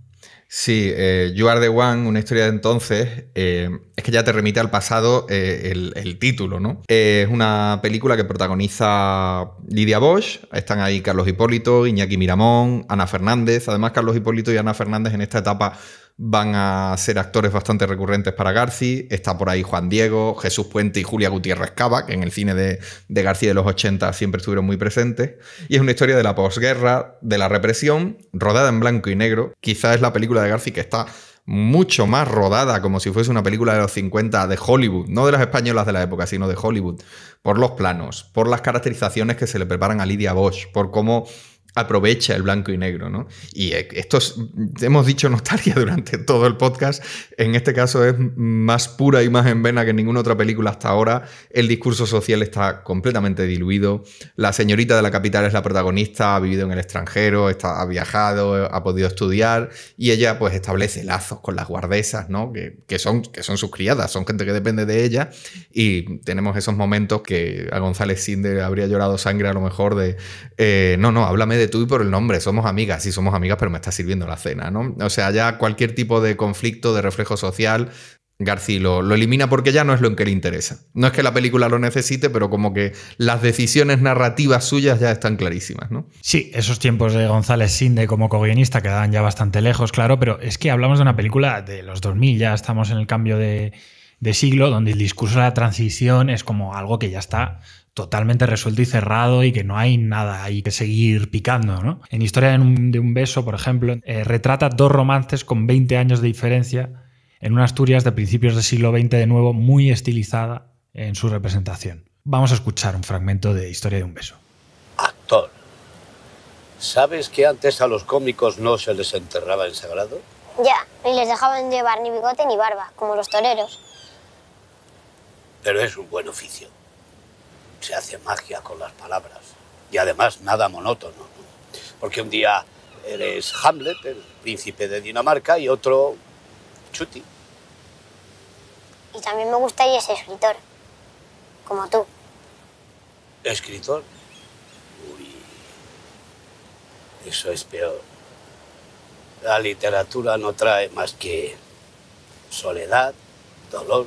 Sí, eh, You Are the One, una historia de entonces, eh, es que ya te remite al pasado eh, el, el, título, ¿no? es una película que protagoniza Lidia Bosch, están ahí Carlos Hipólito, Iñaki Miramón, Ana Fernández. Además, Carlos Hipólito y Ana Fernández en esta etapa van a ser actores bastante recurrentes para Garci. Está por ahí Juan Diego, Jesús Puente y Julia Gutiérrez Cava, que en el cine de, de Garci de los 80 siempre estuvieron muy presentes. Y es una historia de la posguerra, de la represión, rodada en blanco y negro. Quizás es la película de Garci que está mucho más rodada, como si fuese una película de los 50 de Hollywood, no de las españolas de la época, sino de Hollywood, por los planos, por las caracterizaciones que se le preparan a Lidia Bosch, por cómo aprovecha el blanco y negro, ¿no? Y eh, esto hemos dicho nostalgia durante todo el podcast, en este caso es más pura y más en vena que ninguna otra película hasta ahora, el discurso social está completamente diluido, la señorita de la capital es la protagonista, ha vivido en el extranjero, ha viajado, ha podido estudiar y ella pues establece lazos con las guardesas, ¿no? Que, son, que son sus criadas, son gente que depende de ella y tenemos esos momentos que a González Sinde habría llorado sangre a lo mejor de, eh, no, no, háblame de tú y por el nombre. Somos amigas, sí, somos amigas, pero me está sirviendo la cena, ¿no? O sea, ya cualquier tipo de conflicto, de reflejo social, García lo, elimina porque ya no es lo en que le interesa. No es que la película lo necesite, pero como que las decisiones narrativas suyas ya están clarísimas, ¿no?
Sí, esos tiempos de González Sinde como co-guionista quedaban ya bastante lejos, claro, pero es que hablamos de una película de los 2000, ya estamos en el cambio de, de siglo, donde el discurso de la transición es como algo que ya está totalmente resuelto y cerrado y que no hay nada ahí que seguir picando. ¿no? En Historia de un, beso, por ejemplo, eh, retrata dos romances con 20 años de diferencia en una Asturias de principios del siglo XX de nuevo muy estilizada en su representación. Vamos a escuchar un fragmento de Historia de un beso. Actor,
¿sabes que antes a los cómicos no se les enterraba en sagrado?
Ya, y les
dejaban llevar ni bigote ni barba, como los toreros. Pero es un buen oficio se hace magia con las palabras. Y además nada monótono. Porque un día eres Hamlet, el príncipe de Dinamarca, y otro Chuti. Y también me gustaría ser escritor, como tú. ¿Escritor? Uy, eso es peor. La literatura no trae más que soledad, dolor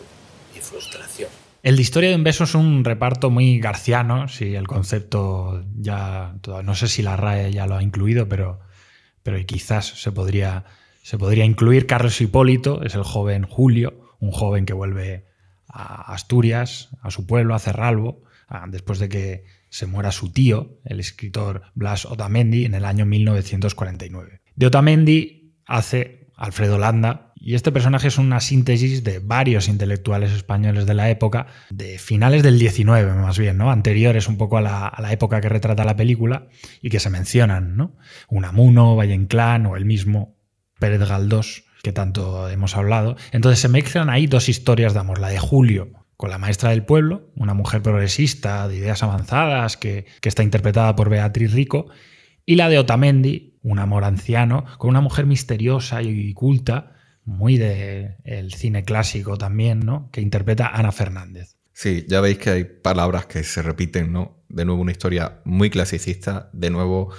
y frustración.
El de Historia de un beso es un reparto muy garciano, si el concepto ya. No sé si la RAE ya lo ha incluido, pero, pero quizás se podría, se podría incluir. Carlos Hipólito es el joven Julio, un joven que vuelve a Asturias, a su pueblo, a Cerralbo, después de que se muera su tío, el escritor Blas Otamendi, en el año 1949. De Otamendi hace Alfredo Landa, y este personaje es una síntesis de varios intelectuales españoles de la época, de finales del XIX más bien, ¿no? anteriores un poco a la, época que retrata la película y que se mencionan, ¿no? Unamuno, Valle Inclán o el mismo Pérez Galdós, que tanto hemos hablado. Entonces se mezclan ahí dos historias de amor, la de Julio, con la maestra del pueblo, una mujer progresista de ideas avanzadas que, que, está interpretada por Beatriz Rico, y la de Otamendi, un amor anciano, con una mujer misteriosa y culta muy del cine clásico también, ¿no? Que interpreta Ana Fernández.
Sí, ya veis que hay palabras que se repiten, ¿no? De nuevo una historia muy clasicista, de nuevo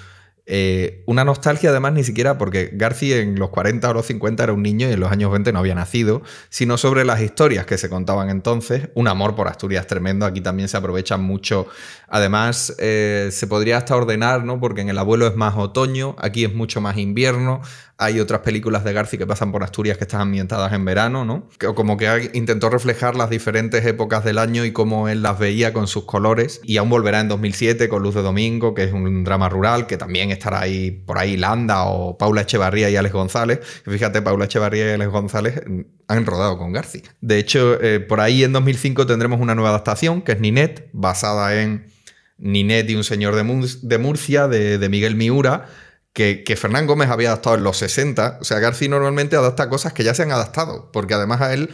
eh, una nostalgia además ni siquiera porque García en los 40 o los 50 era un niño y en los años 20 no había nacido, sino sobre las historias que se contaban entonces. Un amor por Asturias tremendo, aquí también se aprovechan mucho. Además, eh, se podría hasta ordenar, ¿no? Porque en el abuelo es más otoño, aquí es mucho más invierno, hay otras películas de Garci que pasan por Asturias que están ambientadas en verano, ¿no? Como que intentó reflejar las diferentes épocas del año y cómo él las veía con sus colores. Y aún volverá en 2007 con Luz de Domingo, que es un drama rural, que también estará ahí por ahí Landa o Paula Echevarría y Alex González. Fíjate, Paula Echevarría y Alex González mm, han rodado con Garci. De hecho, eh, por ahí en 2005 tendremos una nueva adaptación, que es Ninet, basada en Ninet y un señor de, Murcia, de Miguel Miura que, Fernán Gómez había adaptado en los 60. O sea, García normalmente adapta cosas que ya se han adaptado, porque además a él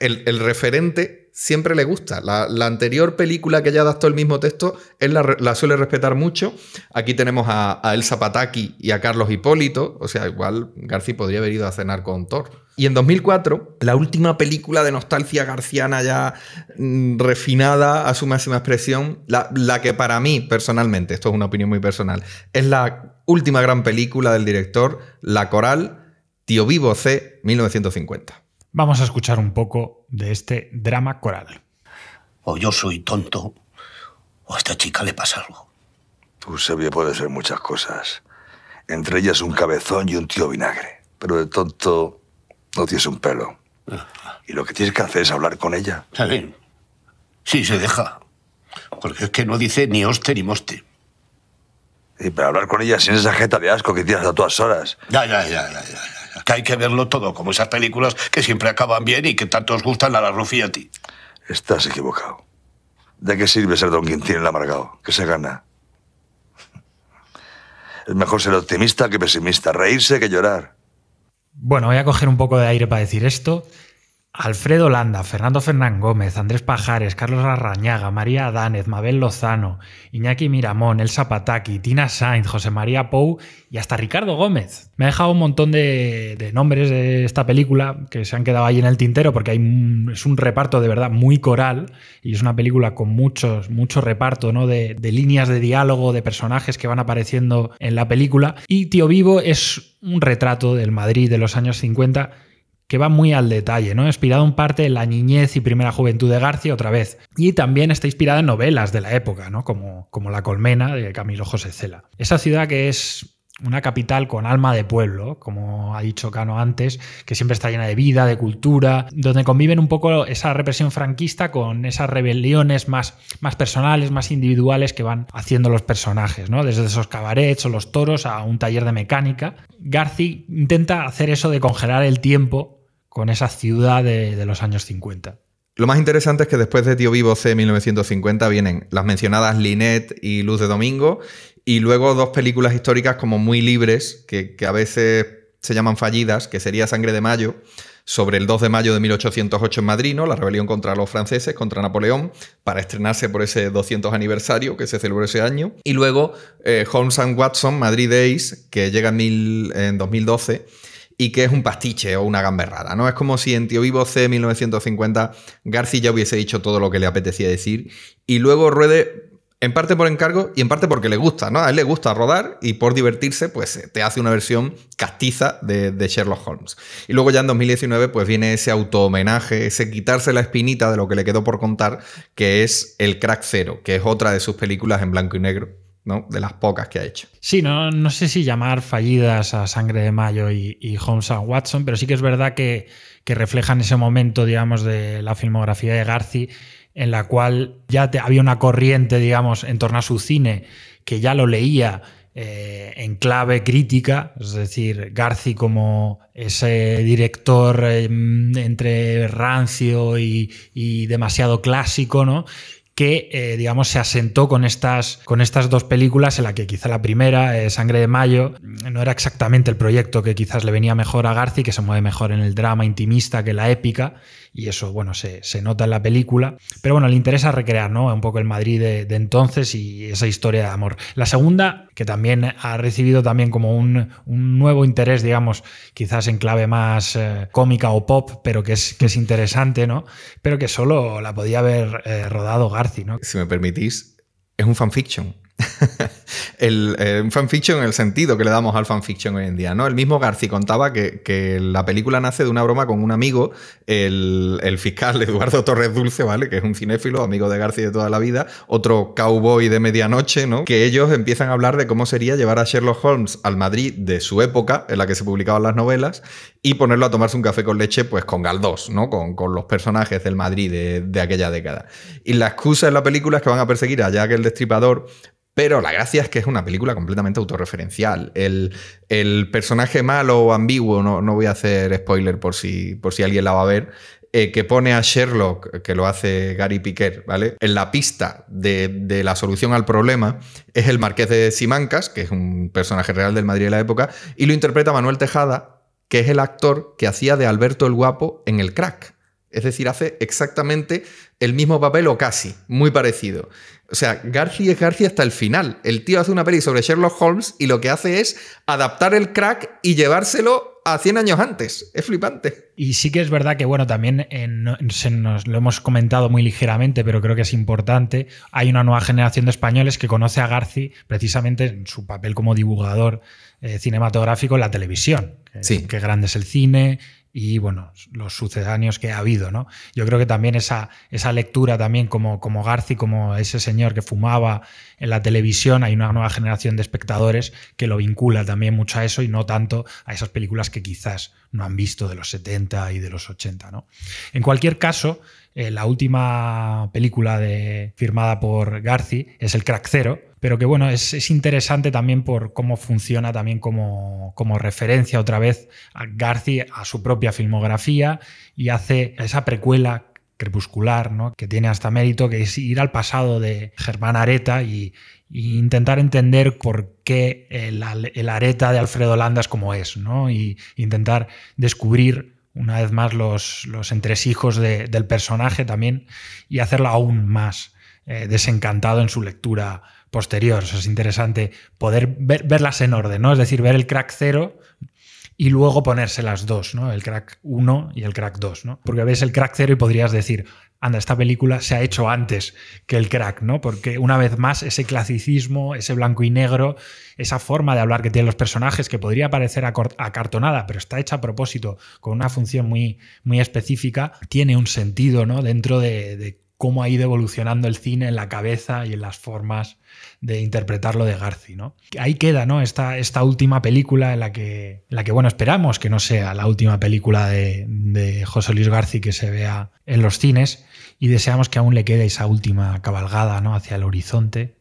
el, referente siempre le gusta. La, anterior película que ya adaptó el mismo texto, él la, suele respetar mucho. Aquí tenemos a, a Elsa y a Carlos Hipólito. O sea, igual García podría haber ido a cenar con Thor. Y en 2004, la última película de nostalgia garciana ya mm, refinada a su máxima expresión, la, que para mí personalmente, esto es una opinión muy personal, es la última gran película del director, La Coral, Tío Vivo C, 1950.
Vamos a escuchar un poco de este drama coral.
O yo
soy tonto, o a esta chica le pasa algo. Eusebio puede ser muchas cosas. Entre ellas un cabezón y un tío vinagre. Pero de tonto no tienes un pelo. Ah. Y lo que tienes que hacer es hablar con ella. Está Sí, se deja. Porque es que no dice ni hoste ni moste. Y para hablar con ella sin esa jeta de asco que tienes a todas horas. Ya, ya, ya, ya, ya. Que hay que verlo todo, como esas películas que siempre acaban bien y que tanto os gustan a la Rufi y a ti. Estás equivocado. ¿De qué sirve ser don Quintín el amargado? ¿Qué se gana? Es mejor ser optimista que pesimista, reírse que llorar.
Bueno, voy a coger un poco de aire para decir esto. Alfredo Landa, Fernando Fernán Gómez, Andrés Pajares, Carlos Arrañaga, María Adánez, Mabel Lozano, Iñaki Miramón, El Zapataki, Tina Sainz, José María Pou y hasta Ricardo Gómez. Me ha dejado un montón de, nombres de esta película que se han quedado ahí en el tintero porque es un reparto de verdad muy coral y es una película con muchos, mucho reparto ¿no? de, de líneas de diálogo, de personajes que van apareciendo en la película. Y Tío Vivo es un retrato del Madrid de los años 50 que va muy al detalle, ¿no? Inspirado en parte en la niñez y primera juventud de García otra vez. Y también está inspirada en novelas de la época, ¿no? Como, como La Colmena de Camilo José Cela. Esa ciudad que es una capital con alma de pueblo, como ha dicho Cano antes, que siempre está llena de vida, de cultura, donde conviven un poco esa represión franquista con esas rebeliones más, más personales, más individuales que van haciendo los personajes, ¿no? Desde esos cabarets o los toros a un taller de mecánica. García intenta hacer eso de congelar el tiempo con esa ciudad de, los años 50.
Lo más interesante es que después de Tío Vivo C 1950 vienen las mencionadas Linet y Luz de Domingo y luego dos películas históricas como muy libres, que, a veces se llaman fallidas, que sería Sangre de Mayo, sobre el 2 de mayo de 1808 en Madrid, ¿no? la rebelión contra los franceses, contra Napoleón, para estrenarse por ese 200 aniversario que se celebró ese año. Y luego eh, Holmes and Watson, Madrid Days, que llega en 2012 y que es un pastiche o una gamberrada, ¿no? Es como si en Tío Vivo C 1950 García ya hubiese dicho todo lo que le apetecía decir y luego ruede en parte por encargo y en parte porque le gusta, ¿no? A él le gusta rodar y por divertirse, pues eh, te hace una versión castiza de, de Sherlock Holmes. Y luego ya en 2019, pues viene ese auto-homenaje, ese quitarse la espinita de lo que le quedó por contar, que es El Crack Cero, que es otra de sus películas en blanco y negro, ¿no? De las pocas que ha hecho. Sí,
no, no sé si llamar fallidas a Sangre de Mayo y, y Holmes and Watson, pero sí que es verdad que, que, reflejan ese momento, digamos, de la filmografía de Garci, en la cual ya había una corriente, digamos, en torno a su cine, que ya lo leía. Eh, en clave crítica, es decir, Garci como ese director em, entre rancio y, y, demasiado clásico, ¿no? que, eh, digamos, se asentó con estas, con estas dos películas, en la que quizá la primera, eh, Sangre de Mayo, no era exactamente el proyecto que quizás le venía mejor a Garci, que se mueve mejor en el drama intimista que la épica, y eso, bueno, se, nota en la película. Pero bueno, le interesa recrear, ¿no? Un poco el Madrid de, entonces y esa historia de amor. La segunda, que también ha recibido también como un, nuevo interés, digamos, quizás en clave más eh, cómica o pop, pero que es, que es interesante, ¿no? Pero que solo la podía haber eh, rodado
Garci, ¿no? Si me permitís, es un fanfiction. el, eh, fanfiction en el sentido que le damos al fanfiction hoy en día. ¿no? El mismo Garci contaba que, la película nace de una broma con un amigo, el, el, fiscal Eduardo Torres Dulce, ¿vale? que es un cinéfilo, amigo de Garci de toda la vida, otro cowboy de medianoche, ¿no? que ellos empiezan a hablar de cómo sería llevar a Sherlock Holmes al Madrid de su época, en la que se publicaban las novelas, y ponerlo a tomarse un café con leche pues con Galdós, ¿no? con, los personajes del Madrid de, de aquella década. Y la excusa en la película es que van a perseguir a Jack el Destripador pero la gracia es que es una película completamente autorreferencial. El, personaje malo o ambiguo, no, voy a hacer spoiler por si, alguien la va a ver, eh, que pone a Sherlock, que lo hace Gary Piquer, ¿vale? En la pista de, de, la solución al problema es el marqués de Simancas, que es un personaje real del Madrid de la época, y lo interpreta Manuel Tejada, que es el actor que hacía de Alberto el Guapo en El Crack. Es decir, hace exactamente el mismo papel o casi, muy parecido. O sea, Garci es Garci hasta el final. El tío hace una peli sobre Sherlock Holmes y lo que hace es adaptar el crack y llevárselo a 100 años antes. Es flipante.
Y sí que es verdad que, bueno, también eh, nos, lo hemos comentado muy ligeramente, pero creo que es importante. Hay una nueva generación de españoles que conoce a Garci precisamente en su papel como divulgador eh, cinematográfico en la televisión. Sí. Qué grande es el cine, y bueno, los sucedáneos que ha habido, ¿no? Yo creo que también esa, esa lectura también como, como Garci, como ese señor que fumaba en la televisión, hay una nueva generación de espectadores que lo vincula también mucho a eso y no tanto a esas películas que quizás no han visto de los 70 y de los 80, ¿no? En cualquier caso, eh, la última película de, firmada por Garci es El Crack Cero, pero que bueno, es, interesante también por cómo funciona también como, referencia otra vez a Garci a su propia filmografía y hace esa precuela crepuscular, ¿no? que tiene hasta mérito, que es ir al pasado de Germán Areta y, intentar entender por qué el, Areta de Alfredo Landas como es, ¿no? y intentar descubrir una vez más los, los entresijos de, del personaje también y hacerlo aún más eh, desencantado en su lectura posterior. es interesante poder verlas en orden, ¿no? Es decir, ver el crack cero, y luego ponerse las dos, ¿no? El crack 1 y el crack 2, ¿no? Porque ves el crack 0 y podrías decir, anda, esta película se ha hecho antes que el crack, ¿no? Porque una vez más ese clasicismo, ese blanco y negro, esa forma de hablar que tienen los personajes que podría parecer acartonada, pero está hecha a propósito con una función muy, muy específica, tiene un sentido, ¿no? Dentro de, de cómo ha ido evolucionando el cine en la cabeza y en las formas de interpretarlo de Garci. ¿no? Ahí queda ¿no? esta, esta última película en la, que, la que, bueno, esperamos que no sea la última película de, José Luis Garci que se vea en los cines y deseamos que aún le quede esa última cabalgada ¿no? hacia el horizonte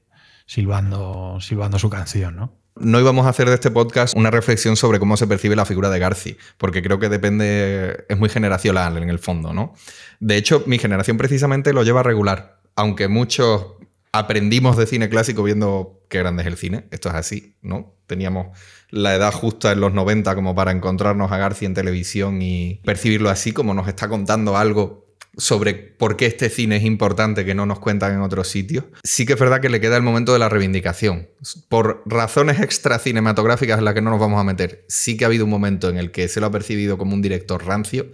silbando, silbando su canción. ¿no?
No íbamos a hacer de este podcast una reflexión sobre cómo se percibe la figura de Garci, porque creo que depende, es muy generacional en el fondo, ¿no? De hecho, mi generación precisamente lo lleva regular, aunque muchos aprendimos de cine clásico viendo qué grande es el cine, esto es así, ¿no? Teníamos la edad justa en los 90 como para encontrarnos a Garci en televisión y percibirlo así como nos está contando algo sobre por qué este cine es importante que no nos cuentan en otros sitios, sí que es verdad que le queda el momento de la reivindicación. Por razones extracinematográficas en las que no nos vamos a meter, sí que ha habido un momento en el que se lo ha percibido como un director rancio,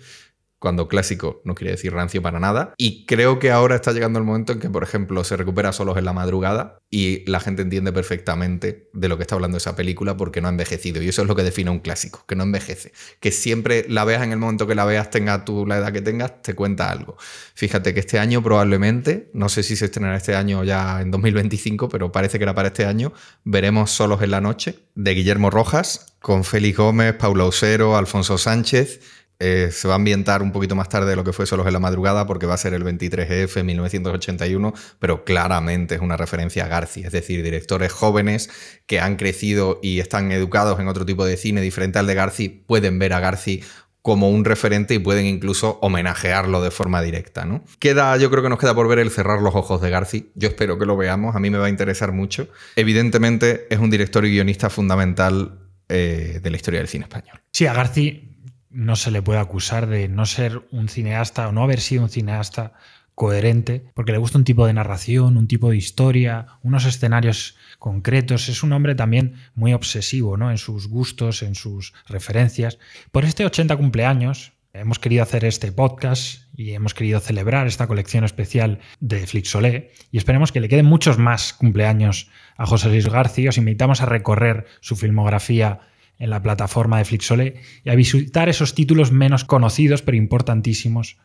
cuando clásico no quiere decir rancio para nada. Y creo que ahora está llegando el momento en que, por ejemplo, se recupera solos en la madrugada y la gente entiende perfectamente de lo que está hablando esa película porque no ha envejecido. Y eso es lo que define un clásico, que no envejece. Que siempre la veas en el momento que la veas, tenga tú la edad que tengas, te cuenta algo. Fíjate que este año probablemente, no sé si se estrenará este año ya en 2025, pero parece que era para este año, veremos Solos en la Noche de Guillermo Rojas con Félix Gómez, Paula Osero, Alfonso Sánchez eh, se va a ambientar un poquito más tarde de lo que fue Solos en la Madrugada, porque va a ser el 23F 1981, pero claramente es una referencia a Garci, es decir, directores jóvenes que han crecido y están educados en otro tipo de cine diferente al de Garci, pueden ver a Garci como un referente y pueden incluso homenajearlo de forma directa, ¿no? Queda, yo creo que nos queda por ver el cerrar los ojos de Garci. Yo espero que lo veamos, a mí me va a interesar mucho. Evidentemente es un director y guionista fundamental eh, de la historia del cine español.
Sí, a Garci no se le puede acusar de no ser un cineasta o no haber sido un cineasta coherente, porque le gusta un tipo de narración, un tipo de historia, unos escenarios concretos. Es un hombre también muy obsesivo ¿no? en sus gustos, en sus referencias. Por este 80 cumpleaños hemos querido hacer este podcast y hemos querido celebrar esta colección especial de Flixolé y esperemos que le queden muchos más cumpleaños a José Luis García. Os invitamos a recorrer su filmografía en la plataforma de Flixolé y a visitar esos títulos menos conocidos pero importantísimos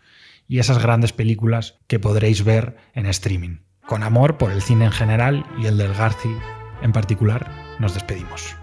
y esas grandes películas que podréis ver en streaming. Con amor por el cine en general y el del Garci en particular, nos despedimos.